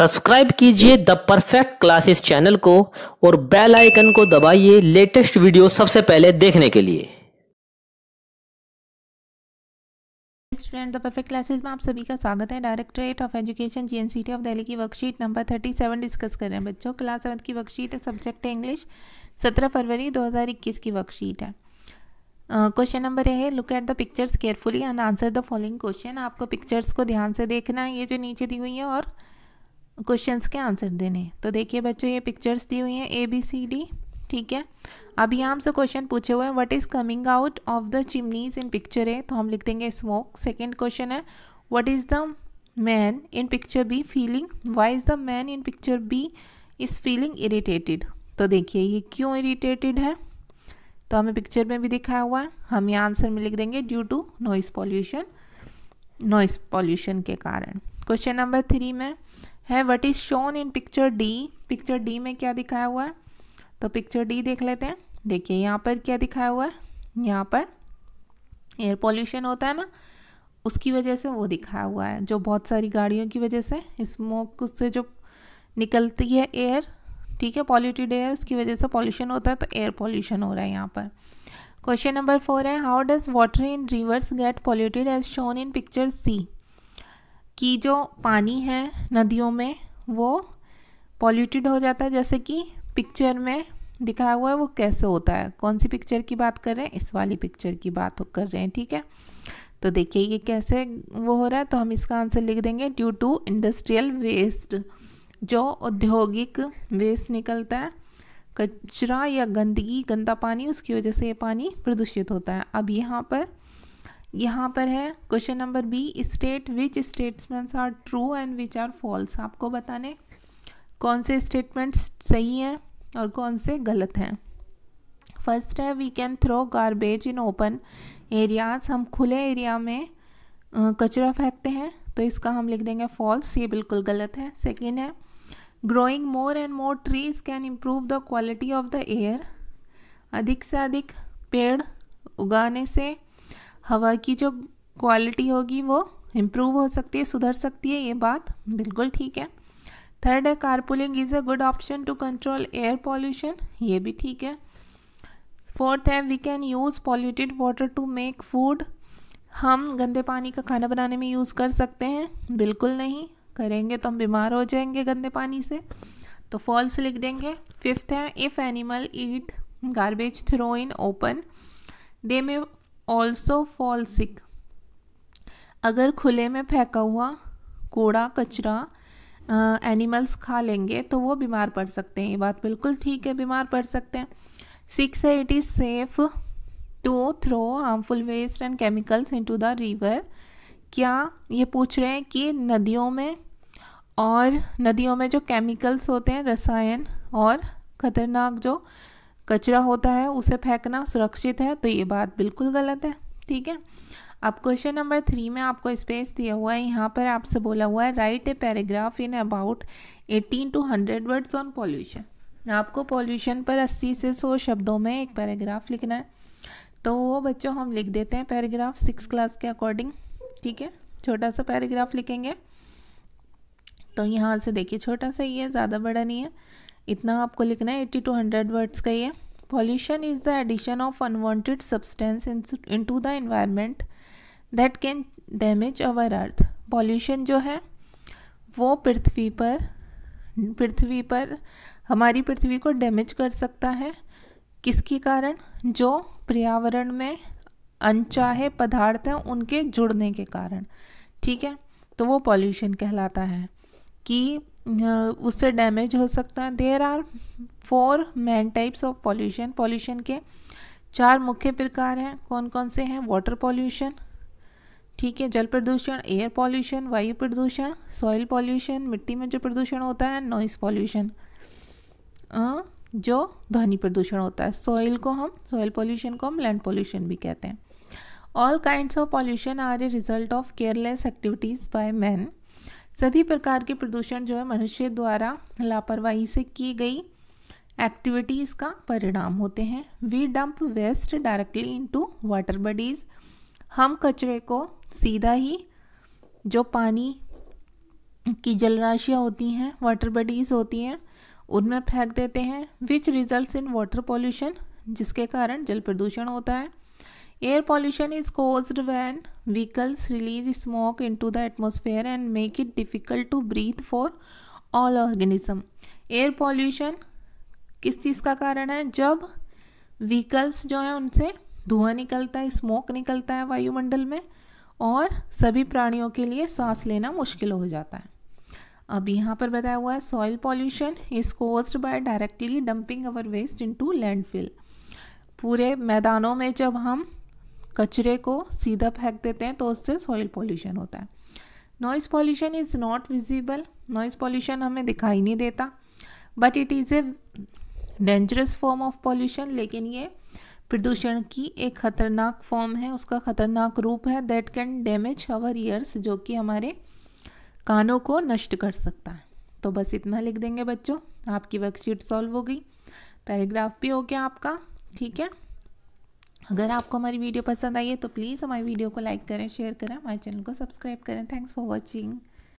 Subscribe कीजिए the perfect classes channel को और बेल आइकन को दबाइए लेटेस्ट वीडियो सबसे पहले देखने के लिए स्टूडेंट द परफेक्ट क्लासेस में आप सभी का स्वागत है directorate of education GNCT of Delhi की वर्कशीट नंबर 37 डिस्कस कर रहे हैं बच्चों क्लास सेवन की वर्कशीट है सब्जेक्ट है इंग्लिश सत्रह फरवरी 2021 की वर्कशीट है क्वेश्चन नंबर ए है look at the pictures carefully and answer the following question आपको पिक्चर्स को ध्यान से देखना है ये जो नीचे दी हुई है और क्वेश्चंस के आंसर देने तो देखिए बच्चों ये पिक्चर्स दी हुई हैं ए बी सी डी ठीक है अब यहाँ हमसे क्वेश्चन पूछे हुए हैं what is coming out of the chimneys in picture A तो हम लिख देंगे स्मोक सेकेंड क्वेश्चन है what is the man in picture B feeling why is the man in picture B is feeling irritated तो देखिए ये क्यों irritated है तो हमें पिक्चर में भी दिखाया हुआ है हम यहाँ आंसर में लिख देंगे due to noise pollution noise pollution के कारण क्वेश्चन नंबर थ्री में है what is shown in picture D picture D में क्या दिखाया हुआ है तो पिक्चर डी देख लेते हैं देखिए यहाँ पर क्या दिखाया हुआ है यहाँ पर एयर पॉल्यूशन होता है ना उसकी वजह से वो दिखाया हुआ है जो बहुत सारी गाड़ियों की वजह से स्मोक से जो निकलती है एयर ठीक है पॉल्यूटेड एयर उसकी वजह से पॉल्यूशन होता है तो एयर पॉल्यूशन हो रहा है यहाँ पर क्वेश्चन नंबर फोर है how does water in rivers get polluted as shown in picture C कि जो पानी है नदियों में वो पॉल्यूटेड हो जाता है जैसे कि पिक्चर में दिखाया हुआ है वो कैसे होता है कौन सी पिक्चर की बात कर रहे हैं इस वाली पिक्चर की बात कर रहे हैं ठीक है तो देखिए ये कैसे वो हो रहा है तो हम इसका आंसर लिख देंगे ड्यू टू इंडस्ट्रियल वेस्ट जो औद्योगिक वेस्ट निकलता है कचरा या गंदगी गंदा पानी उसकी वजह से ये पानी प्रदूषित होता है अब यहाँ पर यहाँ पर है question number B state which statements are true and which are false आपको बताने कौन से स्टेटमेंट्स सही हैं और कौन से गलत हैं फर्स्ट है we can throw garbage in open areas हम खुले एरिया में कचरा फेंकते हैं तो इसका हम लिख देंगे फॉल्स ये बिल्कुल गलत है सेकेंड है growing more and more trees can improve the quality of the air अधिक से अधिक पेड़ उगाने से हवा की जो क्वालिटी होगी वो इम्प्रूव हो सकती है सुधर सकती है ये बात बिल्कुल ठीक है थर्ड है carpooling is a good option to control air pollution ये भी ठीक है फोर्थ है we can use polluted water to make food हम गंदे पानी का खाना बनाने में यूज़ कर सकते हैं बिल्कुल नहीं करेंगे तो हम बीमार हो जाएंगे गंदे पानी से तो फॉल्स लिख देंगे फिफ्थ है if animal eat garbage throw in open they may also fall sick अगर खुले में फेंका हुआ कूड़ा कचरा एनिमल्स खा लेंगे तो वो बीमार पड़ सकते हैं ये बात बिल्कुल ठीक है बीमार पड़ सकते हैं सिक्स है it is safe to throw harmful waste and chemicals into the river क्या ये पूछ रहे हैं कि नदियों में और नदियों में जो केमिकल्स होते हैं रसायन और ख़तरनाक जो कचरा होता है उसे फेंकना सुरक्षित है तो ये बात बिल्कुल गलत है ठीक है अब क्वेश्चन नंबर थ्री में आपको स्पेस दिया हुआ है यहाँ पर आपसे बोला हुआ है write a paragraph in about eighteen to hundred words on pollution आपको पॉल्यूशन पर अस्सी से सौ शब्दों में एक पैराग्राफ लिखना है तो वो बच्चों हम लिख देते हैं पैराग्राफ सिक्स क्लास के अकॉर्डिंग ठीक है छोटा सा पैराग्राफ लिखेंगे तो यहाँ से देखिए छोटा सा ही है ज़्यादा बड़ा नहीं है इतना आपको लिखना है एट्टी टू हंड्रेड वर्ड्स का ये pollution is the addition of unwanted substance into the environment that can damage our earth pollution जो है वो पृथ्वी पर पृथ्वी पर हमारी पृथ्वी को डैमेज कर सकता है किसके कारण जो पर्यावरण में अनचाहे पदार्थ हैं उनके जुड़ने के कारण ठीक है तो वो पॉल्यूशन कहलाता है कि उससे डैमेज हो सकता है there are four main types of pollution pollution के चार मुख्य प्रकार हैं कौन कौन से हैं वाटर पॉल्यूशन ठीक है जल प्रदूषण एयर पॉल्यूशन वायु प्रदूषण सॉइल पॉल्यूशन मिट्टी में जो प्रदूषण होता है नॉइस पॉल्यूशन जो ध्वनि प्रदूषण होता है सॉइल को हम सॉइल पॉल्यूशन को हम लैंड पॉल्यूशन भी कहते हैं all kinds of pollution are a result of careless activities by man सभी प्रकार के प्रदूषण जो है मनुष्य द्वारा लापरवाही से की गई एक्टिविटीज़ का परिणाम होते हैं we dump waste directly into water bodies हम कचरे को सीधा ही जो पानी की जलराशियाँ होती हैं वाटर बॉडीज़ होती हैं उनमें फेंक देते हैं which result in water pollution जिसके कारण जल प्रदूषण होता है Air pollution is caused when vehicles release smoke into the atmosphere and make it difficult to breathe for all organism. Air pollution किस चीज़ का कारण है जब व्हीकल्स जो हैं उनसे धुआं निकलता है स्मोक निकलता है वायुमंडल में और सभी प्राणियों के लिए सांस लेना मुश्किल हो जाता है अब यहाँ पर बताया हुआ है soil pollution is cause by directly dumping our waste into landfill पूरे मैदानों में जब हम कचरे को सीधा फेंक देते हैं तो उससे सॉइल पॉल्यूशन होता है noise pollution is not visible noise pollution हमें दिखाई नहीं देता but it is a dangerous form of pollution लेकिन ये प्रदूषण की एक खतरनाक फॉर्म है उसका खतरनाक रूप है that can damage our ears जो कि हमारे कानों को नष्ट कर सकता है तो बस इतना लिख देंगे बच्चों आपकी वर्कशीट सॉल्व हो गई पैराग्राफ भी हो गया आपका ठीक है अगर आपको हमारी वीडियो पसंद आई है तो प्लीज़ हमारी वीडियो को लाइक करें शेयर करें हमारे चैनल को सब्सक्राइब करें थैंक्स फॉर वॉचिंग